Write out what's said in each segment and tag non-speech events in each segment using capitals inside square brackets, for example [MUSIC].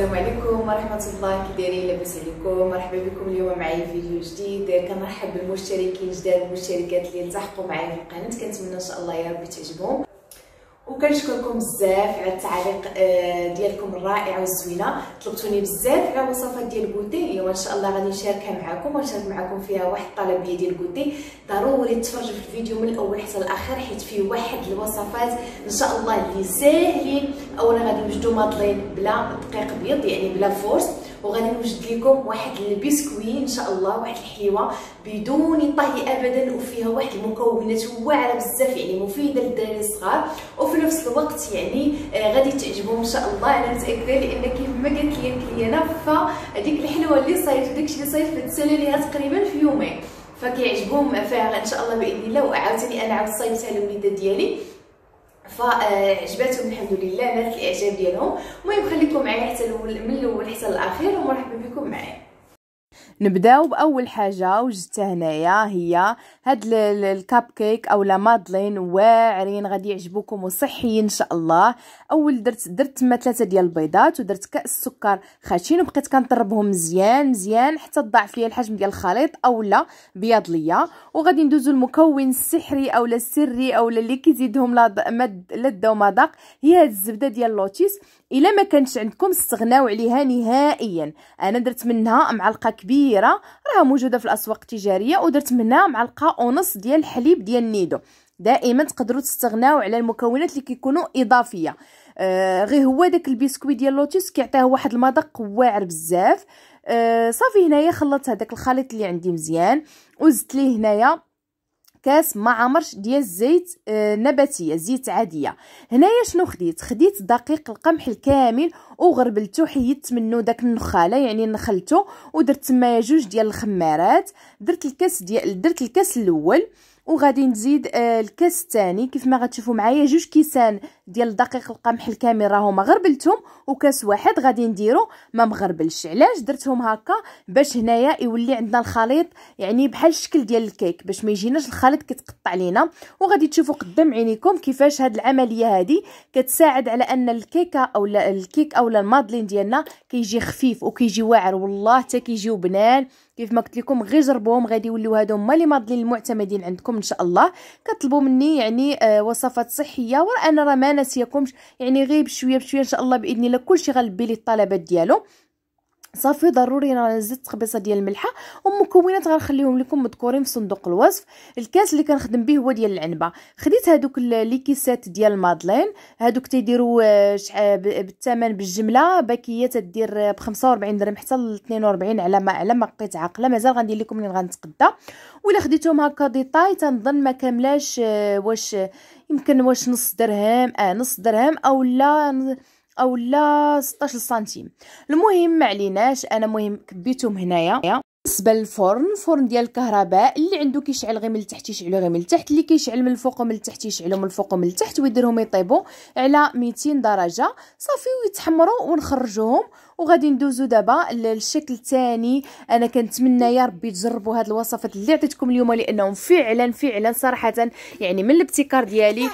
السلام عليكم ورحمة الله كي دايرين لاباس عليكم مرحبا بكم اليوم معايا فيديو جديد كنرحب بالمشتركين جداد المشتركات اللي التحقوا معايا في القناة كنتمنى ان شاء الله يا ربي تعجبهم وكنشكركم بزاف على التعليق آه، ديالكم الرائع والزوينه طلبتوني بزاف على وصفات ديال الكوتي اليوم ان شاء الله غادي نشاركها معكم ونشارك معكم فيها واحد الطلبيه ديال الكوتي ضروري تفرجوا في الفيديو من الاول حتى الاخير حيت فيه واحد الوصفات ان شاء الله اللي ساهلين اولا غادي نوجدوا مطلين بلا دقيق بيض يعني بلا فورس وغادي نوجد لكم واحد البسكوي ان شاء الله واحد الحلوه بدون طهي ابدا وفيها واحد المكونات واعره بزاف يعني مفيده للدراري الصغار وفي نفس الوقت يعني آه، غادي تعجبهم ان شاء الله انا متاكده لان كيف ما قالت لي الكليانه فهذيك الحلوه اللي صايفت داكشي اللي صايفت تسالي ليها تقريبا في يومين فكيعجبهم فعلا ان شاء الله باذن الله وعاوتاني انا عاود صايبتها للوليدات ديالي فعجباتهم الحمد لله نالت الاعجاب ديالهم المهم خليكم حتى من الاول حتى الاخير ومرحبا بكم معايا نبداو باول حاجه وجدتها هنايا هي هاد الكاب كيك او لا مادلين واعرين غادي يعجبوكم وصحيين ان شاء الله اول درت درت تما ثلاثه ديال البيضات ودرت كاس سكر خشين وبقيت كنطربهم مزيان مزيان حتى تضاعف لي الحجم ديال الخليط اولا بيض ليا وغادي ندوزو المكون السحري اولا السري اولا اللي كيزيدهم لذه ومذاق هي هاد الزبده ديال اللوتيس الا ما كانتش عندكم استغناو عليها نهائيا انا درت منها معلقه كبيره كبيره راه موجوده في الاسواق التجاريه ودرت منها معلقه ونص ديال الحليب ديال النيدو دائما تقدروا تستغناو على المكونات اللي كيكونوا اضافيه آه غير هو داك البسكوي ديال لوتوس كيعطيه واحد المذاق واعر بزاف آه صافي هنايا خلطت هذاك الخليط اللي عندي مزيان وزدت ليه هنايا كاس معمرش ديال الزيت آه، نباتيه زيت عاديه هنايا شنو خديت خديت دقيق القمح الكامل وغربلته حيدت منه داك النخاله يعني نخلته ودرت تمايا جوج ديال الخمارات درت الكاس ديال درت الكاس الاول وغادي نزيد آه، الكاس الثاني كيف ما غتشوفوا معايا جوج كيسان ديال الدقيق القمح الكامل راهما غربلتهم وكاس واحد غادي نديرو ما مغربلش علاش درتهم هكا باش هنايا يولي عندنا الخليط يعني بحال الشكل ديال الكيك باش ما يجيناش الخليط كيتقطع لينا وغادي تشوفوا قدام عينيكم كيفاش هاد العمليه هادي كتساعد على ان الكيكه او الكيك او المادلين ديالنا كيجي خفيف وكيجي واعر والله حتى كيجيو بنان كيف ما قلت لكم غير جربوهم غادي يوليو هادو هما لي ماضلين المعتمدين عندكم ان شاء الله كطلبوا مني يعني آه وصفات صحيه وانا راه ما ناسيكمش يعني غير بشويه بشويه ان شاء الله باذن الله كلشي غنلبي لي الطلبات ديالو صافي ضروري راه زدت تقبيصه ديال الملحه ومكونات غنخليهم لكم مذكورين في صندوق الوصف الكاس اللي كنخدم به هو ديال العنبه خديت هادوك كيسات ديال المادلين هادوك تيديروا آه، شحال بالثمن بالجمله باكيه تدير آه، ب 45 درهم حتى ل 42 على ما على ما بقيت عاقله مازال غندير لكم ملي غنتغدى ولا خديتهم هكا ديطاي تنظن ما كاملاش آه، واش يمكن واش نص درهم اه نص درهم اولا او لا 16 سنتيم المهم ما عليناش انا مهم كبيتهم هنايا بالنسبه للفرن فرن ديال الكهرباء اللي عنده كيشعل غير من التحت يشعلو غير من التحت اللي كيشعل من الفوق ومن التحت يشعلو من الفوق ومن التحت ويديرهم يطيبوا على 200 درجه صافي ويتحمروا ونخرجوهم وغادي ندوزو دابا للشكل الثاني انا كنتمنى يا ربي تجربوا هاد الوصفات اللي عطيتكم اليوم لانهم فعلا فعلا صراحه يعني من الابتكار ديالي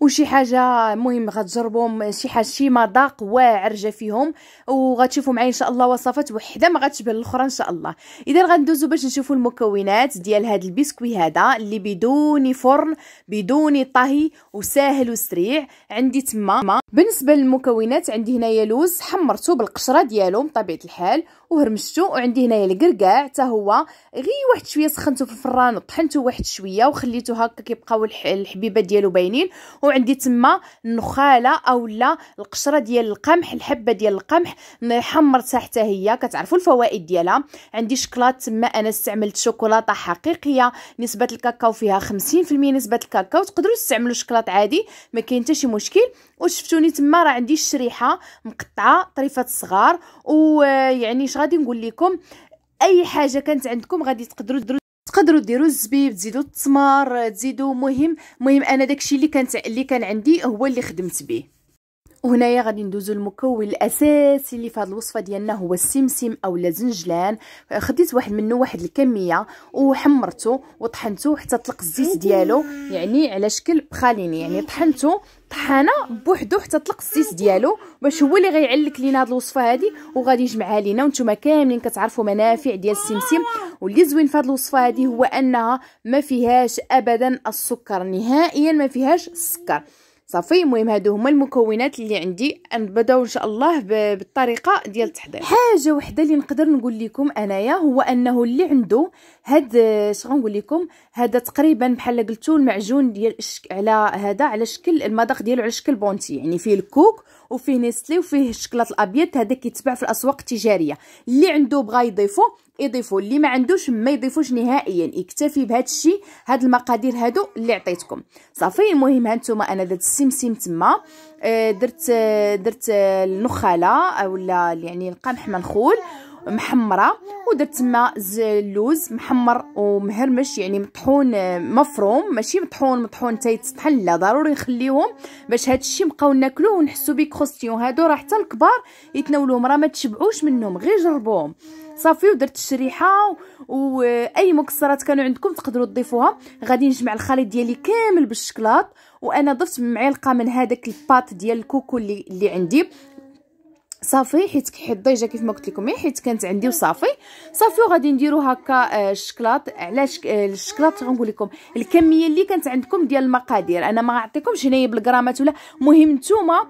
وشي حاجه مهم غتجربهم شي حاجه شي مذاق واعر جا فيهم وغتشوفوا معايا ان شاء الله وصفات وحده ما غتشبه الاخرى ان شاء الله اذا غندوزو باش نشوفوا المكونات ديال هذا البسكوي هذا اللي بدون فرن بدون طهي وساهل وسريع عندي تما بالنسبه للمكونات عندي هنايا لوز حمرته بالقشره ديالو بطبيعه الحال وهرمشتو وعندي هنايا الكركاع حتى هو غير واحد شويه سخنته في الفران وطحنته واحد شويه وخليته هكا كيبقاو الحبيبات ديالو باينين وعندي تما النخاله اولا القشره ديال القمح الحبه ديال القمح حمرتها حتى هي كتعرفوا الفوائد ديالها عندي شكلاط تما انا استعملت شوكولاته حقيقيه نسبه الكاكاو فيها 50% نسبه الكاكاو تقدروا تستعملوا شكلاط عادي ما كاين حتى شي مشكل وشفتوني تما راه عندي الشريحه مقطعه طريفات صغار ويعني باش غادي نقول لكم اي حاجه كانت عندكم غادي تقدروا تدروا تقدروا ديروا الزبيب تزيدوا التمر تزيدوا مهم مهم انا داكشي اللي كانت اللي كان عندي هو اللي خدمت به وهنايا غادي ندوزو المكون الاساسي اللي في هذه الوصفه ديالنا هو السمسم او الزنجلان خديت واحد منه واحد الكميه وحمرته وطحنته حتى طلق الزيت ديالو يعني على شكل بخاليني يعني طحنته طحانه بوحدو حتى طلق الزيت ديالو باش هو اللي غيعلك لينا هاد الوصفه هادي وغادي يجمعها لينا وانتم كاملين كتعرفوا منافع ديال السمسم واللي زوين في هذه الوصفه هادي هو انها ما فيهاش ابدا السكر نهائيا ما فيهاش السكر صافي المهم هادو هما المكونات اللي عندي نبداو ان شاء الله بالطريقه ديال التحضير حاجه وحده اللي نقدر نقول لكم انايا هو انه اللي عنده هاد اش غنقول لكم هذا تقريبا بحال قلتو المعجون ديال على هذا على شكل المذاق ديالو على شكل بونتي يعني فيه الكوك وفيه نيسلي وفيه الشكلاط الابيض هذا كيتباع في الاسواق التجاريه اللي عنده بغا يضيفو يضيفوا اللي ما عندوش ما يضيفوش نهائيا يكتفي بهذا الشيء هاد المقادير هادو اللي عطيتكم صافي المهم هانتوما انا درت السمسم تما آه، درت آه، درت آه، النخاله اولا يعني القمح منخول محمره ودرت تما اللوز محمر ومهرمش يعني مطحون آه، مفروم ماشي مطحون مطحون حتى يتطحن لا ضروري نخليهم باش هادشي الشيء نبقاو ناكلوه ونحسوا بيه كروستيون هادو راه حتى الكبار يتناولوهم راه ما تشبعوش منهم غير جربوهم صافي ودرت الشريحه واي مكسرات كانوا عندكم تقدروا تضيفوها غادي نجمع الخليط ديالي كامل بالشكلاط وانا ضفت معلقه من هذاك البات ديال الكوكو اللي, اللي عندي صافي حيت كحيت الضيجه كيف ما قلت لكم حيت كانت عندي وصافي صافي وغادي نديرو هكا آه، الشكلاط على آه، الشكلاط غنقول لكم الكميه اللي كانت عندكم ديال المقادير انا ما غنعطيكمش هنايا بالغرامات ولا مهم نتوما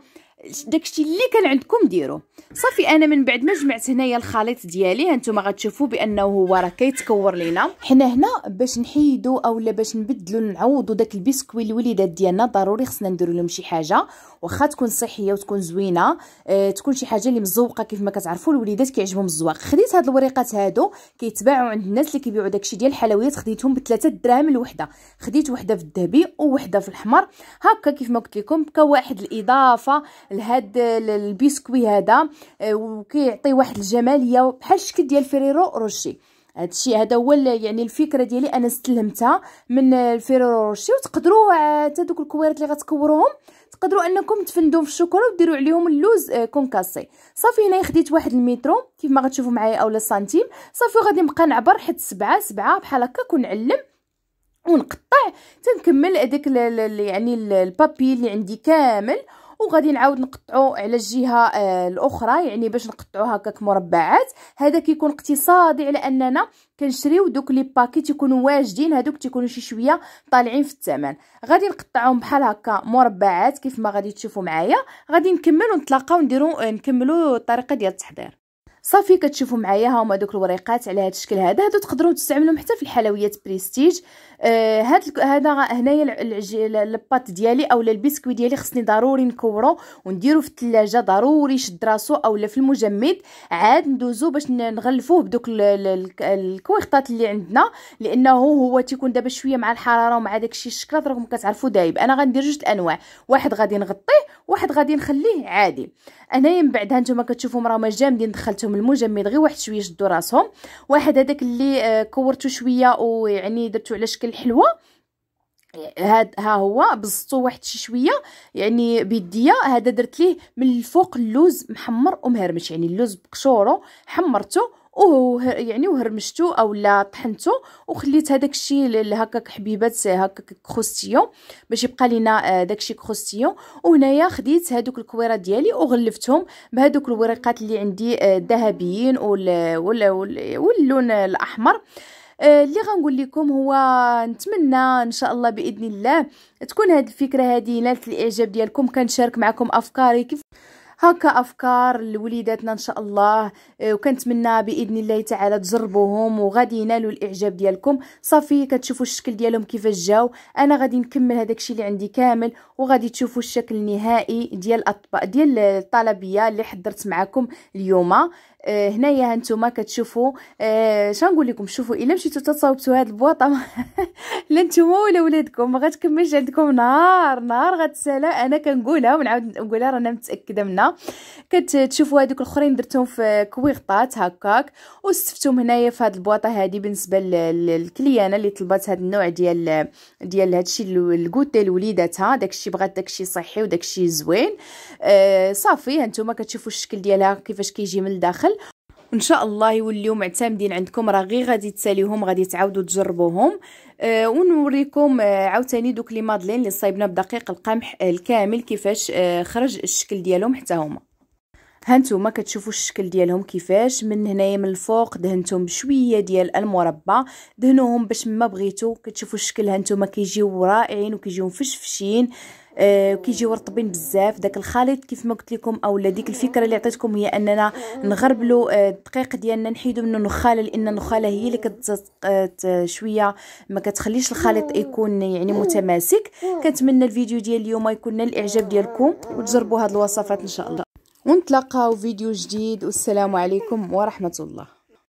داكشي اللي كان عندكم ديروه صافي انا من بعد ما جمعت هنايا الخليط ديالي هانتوما غتشوفوا بانه هو راه كيتكور لينا حنا هنا باش نحيدو اولا باش نبدلو نعوضو داك البسكوي الوليدات ديالنا ضروري خصنا نديرو لهم شي حاجه واخا تكون صحيه وتكون زوينه اه تكون شي حاجه اللي مزوقه كيف ما كتعرفوا الوليدات كيعجبهم الزواق خديت هاد الوريقات هادو كيتباعوا عند الناس اللي كيبيعوا داكشي ديال الحلويات خديتهم ب 3 دراهم الوحده خديت وحده في الذهبي ووحده في الحمر هكا كيف ما قلت لكم كواحد الاضافه لهاد البيسكوي هذا آه، وكيعطي واحد الجماليه بحال الشكل ديال فريرو روشي هادشي هذا هو يعني الفكره ديالي انا استلهمتها من الفيرو روشي وتقدروا آه، حتى دوك الكويرات اللي غتكوروهم تقدروا انكم تفندوهم في الشوكولا وديروا عليهم اللوز آه، كونكاسي صافي هنا خديت واحد المترو كيف ما غتشوفوا معايا اولا سنتيم صافي غادي نبقى نعبر حد سبعة سبعة بحال هكا ونعلم ونقطع تنكمل هذاك يعني البابي اللي عندي كامل وغادي نعاود نقطعو على الجهه آه الاخرى يعني باش نقطعو هكاك مربعات هذا كيكون اقتصادي على اننا كنشريو دوك لي باكي تيكونوا واجدين هذوك تيكونوا شي شويه طالعين في الثمن غادي نقطعهم بحال هكا مربعات كيف ما غادي تشوفوا معايا غادي نكمل ونتلاقاو نديرو آه، نكملو الطريقه ديال التحضير صافي كتشوفوا معايا ها هما دوك الوريقات على هذا الشكل هذا هادو تقدروا تستعملوهم حتى في الحلويات بريستيج آه هاد هذا هنايا الباط ديالي اولا البسكوي ديالي خصني ضروري نكورو ونديرو في الثلاجه ضروري يشد راسو اولا في المجمد عاد ندوزو باش نغلفوه بدوك الكويخطات اللي عندنا لانه هو تيكون دابا شويه مع الحراره ومع داكشي الشكلاط راكم كتعرفوا دايب انا غندير جوج الانواع واحد غادي نغطيه واحد غادي نخليه عادي انايا من بعد ها نتوما كتشوفوا راه جامدين دخلتهم المجمد غير واحد شويه شدوا راسهم واحد هذاك اللي آه، كورتو شويه ويعني درتو على شكل حلوه هاد ها هو بزطو واحد شي شويه يعني بيديا هذا درت ليه من الفوق اللوز محمر ومهرمش يعني اللوز بقشورو حمرته يعني وهرمشتو اولا طحنتو وخليت هذاك الشيء هكاك حبيبات هكاك كروستيون باش يبقى لينا آه، داكشي كروستيون وهنايا خديت هذوك الكويرات ديالي وغلفتهم بهذوك الورقات اللي عندي آه، الذهبيين واللون الاحمر آه، اللي غنقول لكم هو نتمنى ان شاء الله باذن الله تكون هذه الفكره هذه نالت الاعجاب ديالكم كنشارك معكم افكاري كيف هكا افكار لوليداتنا ان شاء الله آه، وكنتمنى باذن الله تعالى تجربوهم وغادي ينالوا الاعجاب ديالكم صافي كتشوفوا الشكل ديالهم كيفاش جاو انا غادي نكمل هذاك الشيء اللي عندي كامل وغادي تشوفوا الشكل النهائي ديال الاطباق ديال الطلبيه اللي حضرت معكم اليوم آه، هنايا هانتوما كتشوفوا آه، شنقول لكم شوفوا الا مشيتو تصاوبتوا هاد البواطه [LAUGHS] لا نتوما ولا ولادكم ما غتكملش عندكم نهار نهار غتسالى انا كنقولها ونعاود نقولها رانا متاكده منها كتشوفوا هذوك الاخرين درتهم في كويغطات هكاك وستفتهم هنايا في هاد البواطه هادي بالنسبه للكليانه اللي طلبات هاد النوع ديال ديال هادشي الكوتي لوليداتها داكشي بغات داكشي صحي وداكشي زوين آه صافي هانتوما كتشوفوا الشكل ديالها كيفاش كيجي من الداخل وان شاء الله يوليو معتمدين عندكم راه غير غادي تساليهم غادي تعاودوا تجربوهم آه ونوريكم آه عاوتاني دوك لي مادلين اللي صايبنا بدقيق القمح آه، الكامل كيفاش آه خرج الشكل ديالهم حتى هما هانتوما كتشوفوا الشكل ديالهم كيفاش من هنايا من الفوق دهنتهم بشويه ديال المربى دهنوهم باش ما بغيتو كتشوفوا الشكل هانتوما كيجيو رائعين وكيجيو مفشفشين آه كيجيو رطبين بزاف داك الخليط كيف ما قلت لكم اولا ديك الفكره اللي عطيتكم هي اننا نغربلو آه الدقيق ديالنا نحيدو منه النخاله لان النخاله هي اللي كت آه، شويه ما كتخليش الخليط يكون يعني متماسك كنتمنى الفيديو ديال اليوم يكون نال الاعجاب ديالكم وتجربوا هاد الوصفات ان شاء الله ونتلاقاو فيديو جديد والسلام عليكم ورحمه الله